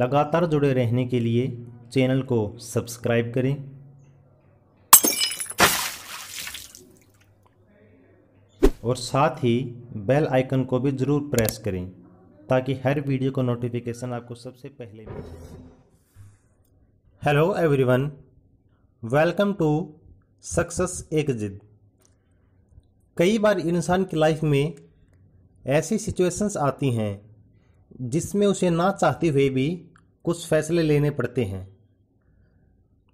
लगातार जुड़े रहने के लिए चैनल को सब्सक्राइब करें और साथ ही बेल आइकन को भी ज़रूर प्रेस करें ताकि हर वीडियो का नोटिफिकेशन आपको सबसे पहले मिले hello everyone welcome to success एक जिद कई बार इंसान की लाइफ में ऐसी सिचुएशंस आती हैं जिसमें उसे ना चाहते हुए भी कुछ फैसले लेने पड़ते हैं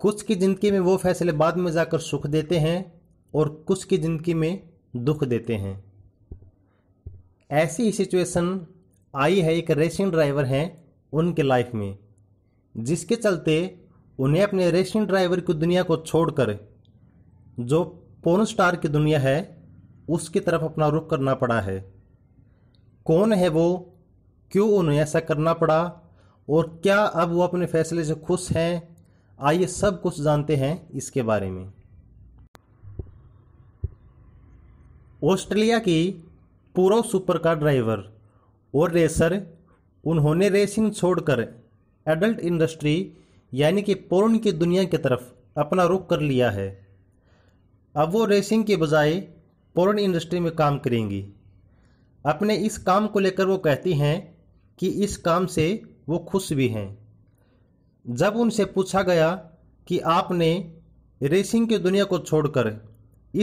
कुछ की ज़िंदगी में वो फैसले बाद में जाकर सुख देते हैं और कुछ की ज़िंदगी में दुख देते हैं ऐसी ही सिचुएशन आई है एक रेसिंग ड्राइवर हैं उनके लाइफ में जिसके चलते उन्हें अपने रेसिंग ड्राइवर की दुनिया को छोड़कर जो पोर्न स्टार की दुनिया है उसकी तरफ अपना रुख करना पड़ा है कौन है वो क्यों उन्हें ऐसा करना पड़ा और क्या अब वो अपने फैसले से खुश हैं आइए सब कुछ जानते हैं इसके बारे में ऑस्ट्रेलिया की पूर्व सुपर कार ड्राइवर और रेसर उन्होंने रेसिंग छोड़कर एडल्ट इंडस्ट्री यानी कि पोर्न की दुनिया की तरफ अपना रुख कर लिया है अब वो रेसिंग के बजाय पोर्न इंडस्ट्री में काम करेंगी अपने इस काम को लेकर वो कहती हैं कि इस काम से वो खुश भी हैं जब उनसे पूछा गया कि आपने रेसिंग की दुनिया को छोड़कर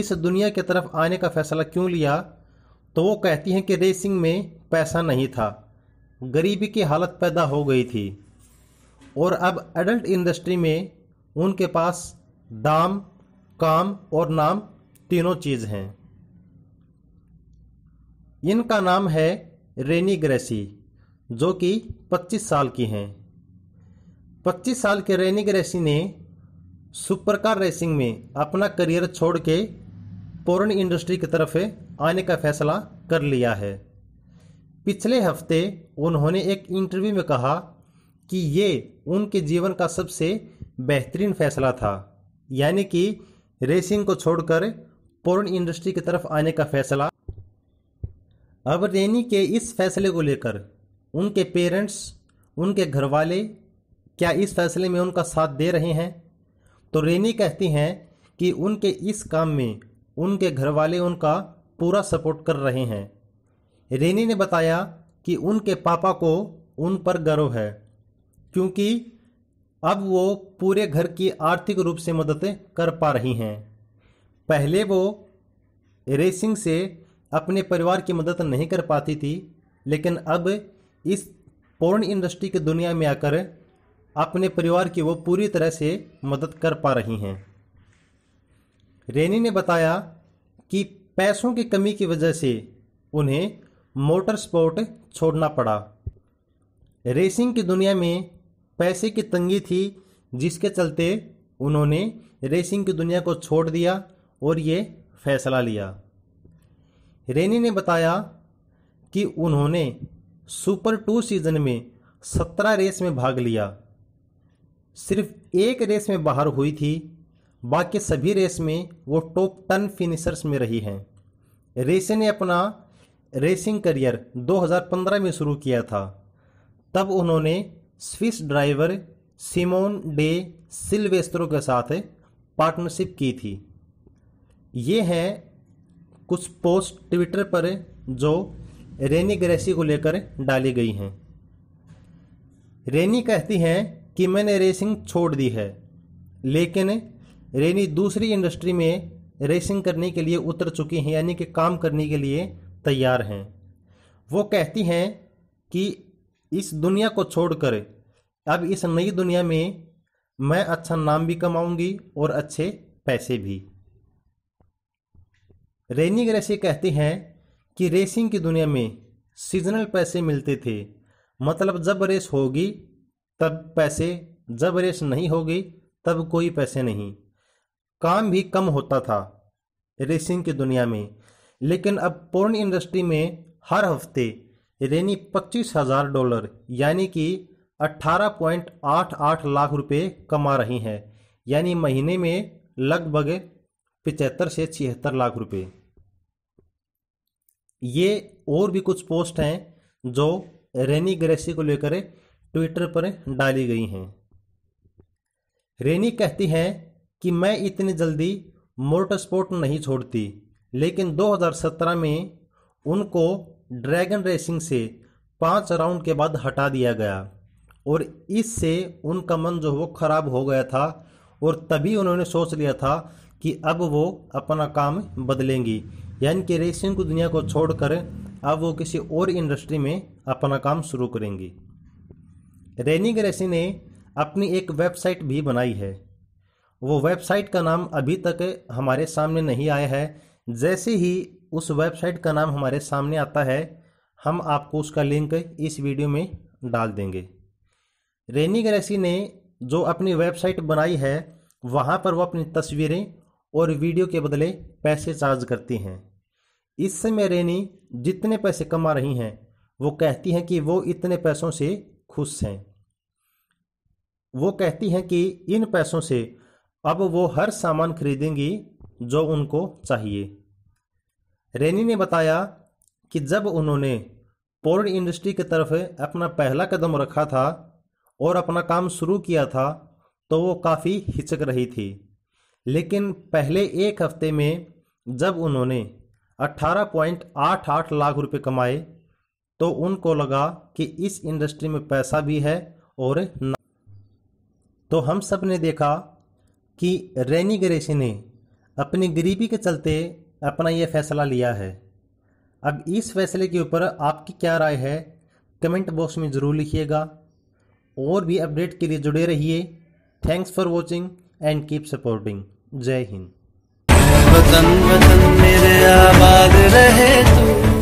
इस दुनिया की तरफ आने का फैसला क्यों लिया तो वो कहती हैं कि रेसिंग में पैसा नहीं था गरीबी की हालत पैदा हो गई थी और अब एडल्ट इंडस्ट्री में उनके पास दाम काम और नाम तीनों चीज़ हैं इनका नाम है रेनी ग्रेसी जो कि 25 साल की हैं 25 साल के रैनिक रेसी ने सुपरकार रेसिंग में अपना करियर छोड़ के पोर्न इंडस्ट्री की तरफ आने का फैसला कर लिया है पिछले हफ्ते उन्होंने एक इंटरव्यू में कहा कि ये उनके जीवन का सबसे बेहतरीन फैसला था यानी कि रेसिंग को छोड़कर पोर्न इंडस्ट्री की तरफ आने का फैसला अब रेनी के इस फैसले को लेकर उनके पेरेंट्स उनके घर वाले क्या इस फैसले में उनका साथ दे रहे हैं तो रेनी कहती हैं कि उनके इस काम में उनके घर वाले उनका पूरा सपोर्ट कर रहे हैं रेनी ने बताया कि उनके पापा को उन पर गर्व है क्योंकि अब वो पूरे घर की आर्थिक रूप से मदद कर पा रही हैं पहले वो रेसिंग से अपने परिवार की मदद नहीं कर पाती थी लेकिन अब इस पोर्न इंडस्ट्री की दुनिया में आकर अपने परिवार की वो पूरी तरह से मदद कर पा रही हैं रेनी ने बताया कि पैसों की कमी की वजह से उन्हें मोटर स्पोर्ट छोड़ना पड़ा रेसिंग की दुनिया में पैसे की तंगी थी जिसके चलते उन्होंने रेसिंग की दुनिया को छोड़ दिया और ये फैसला लिया रेनी ने बताया कि उन्होंने सुपर टू सीजन में सत्रह रेस में भाग लिया सिर्फ एक रेस में बाहर हुई थी बाकी सभी रेस में वो टॉप टेन फिनिशर्स में रही हैं रेसे ने अपना रेसिंग करियर 2015 में शुरू किया था तब उन्होंने Swiss driver Simone De Silvestro के साथ पार्टनरशिप की थी ये हैं कुछ पोस्ट ट्विटर पर जो रेनी ग्रेसी को लेकर डाली गई हैं रेनी कहती हैं कि मैंने रेसिंग छोड़ दी है लेकिन रेनी दूसरी इंडस्ट्री में रेसिंग करने के लिए उतर चुकी हैं यानी कि काम करने के लिए तैयार हैं वो कहती हैं कि इस दुनिया को छोड़कर अब इस नई दुनिया में मैं अच्छा नाम भी कमाऊंगी और अच्छे पैसे भी रेनी ग्रेसी कहती हैं कि रेसिंग की दुनिया में सीजनल पैसे मिलते थे मतलब जब रेस होगी तब पैसे जब रेस नहीं होगी तब कोई पैसे नहीं काम भी कम होता था रेसिंग की दुनिया में लेकिन अब पोर्न इंडस्ट्री में हर हफ्ते रेनी पच्चीस हजार डॉलर यानी कि अट्ठारह पॉइंट आठ आठ लाख रुपए कमा रही हैं यानी महीने में लगभग पिचहत्तर से छिहत्तर लाख रुपए ये और भी कुछ पोस्ट हैं जो रेनी ग्रेसी को लेकर ट्विटर पर डाली गई हैं रेनी कहती हैं कि मैं इतनी जल्दी मोटर स्पोर्ट नहीं छोड़ती लेकिन 2017 में उनको ड्रैगन रेसिंग से पाँच राउंड के बाद हटा दिया गया और इससे उनका मन जो वो खराब हो गया था और तभी उन्होंने सोच लिया था कि अब वो अपना काम बदलेंगी यानी कि रेसिंग को दुनिया को छोड़कर अब वो किसी और इंडस्ट्री में अपना काम शुरू करेंगी रेनी ग्रेसी ने अपनी एक वेबसाइट भी बनाई है वो वेबसाइट का नाम अभी तक हमारे सामने नहीं आया है जैसे ही उस वेबसाइट का नाम हमारे सामने आता है हम आपको उसका लिंक इस वीडियो में डाल देंगे रेनी ग्रेसी ने जो अपनी वेबसाइट बनाई है वहाँ पर वो अपनी तस्वीरें और वीडियो के बदले पैसे चार्ज करती हैं इस समय रेनी जितने पैसे कमा रही हैं वो कहती हैं कि वो इतने पैसों से खुश हैं वो कहती हैं कि इन पैसों से अब वो हर सामान खरीदेंगी जो उनको चाहिए रेनी ने बताया कि जब उन्होंने पोर्ड इंडस्ट्री की तरफ अपना पहला कदम रखा था और अपना काम शुरू किया था तो वो काफ़ी हिचक रही थी लेकिन पहले एक हफ्ते में जब उन्होंने 18.88 लाख रुपए कमाए तो उनको लगा कि इस इंडस्ट्री में पैसा भी है और ना तो हम सब ने देखा कि रैनी ग्रेसी ने अपनी गरीबी के चलते अपना यह फैसला लिया है अब इस फैसले के ऊपर आपकी क्या राय है कमेंट बॉक्स में ज़रूर लिखिएगा और भी अपडेट के लिए जुड़े रहिए thanks for watching and keep supporting जय हिंद मेरे आबाद रहे तू